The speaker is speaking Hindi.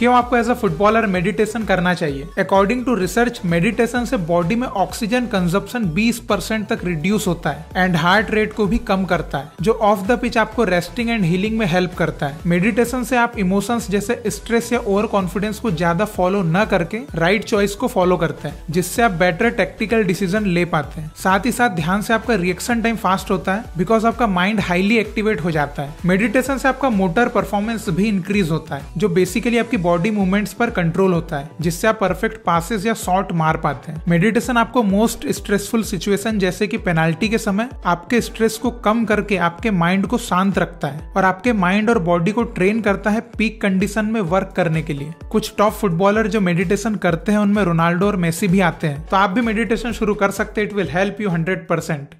क्यों आपको एज अ फुटबॉलर मेडिटेशन करना चाहिए अकॉर्डिंग टू रिसर्च मेडिटेशन से बॉडी में ऑक्सीजन कंजप्शन 20 परसेंट तक रिड्यूस होता है एंड हार्ट रेट को भी कम करता है जो ऑफ द पिच आपको रेस्टिंग एंड हीलिंग में हेल्प करता है मेडिटेशन से आप इमोशंस जैसे स्ट्रेस या ओवर कॉन्फिडेंस को ज्यादा फॉलो न करके राइट right चॉइस को फॉलो करते हैं जिससे आप बेटर टेक्टिकल डिसीजन ले पाते हैं साथ ही साथ ध्यान से आपका रिएक्शन टाइम फास्ट होता है बिकॉज आपका माइंड हाईली एक्टिवेट हो जाता है मेडिटेशन से आपका मोटर परफॉर्मेंस भी इंक्रीज होता है जो बेसिकली आपकी बॉडी मूवमेंट्स पर कंट्रोल होता है जिससे आप परफेक्ट पासिस या शॉट मार पाते हैं मेडिटेशन आपको मोस्ट स्ट्रेसफुल सिचुएशन जैसे कि पेनाल्टी के समय आपके स्ट्रेस को कम करके आपके माइंड को शांत रखता है और आपके माइंड और बॉडी को ट्रेन करता है पीक कंडीशन में वर्क करने के लिए कुछ टॉप फुटबॉलर जो मेडिटेशन करते हैं उनमें रोनाल्डो और मेसी भी आते हैं तो आप भी मेडिटेशन शुरू कर सकते हैं it will help you hundred percent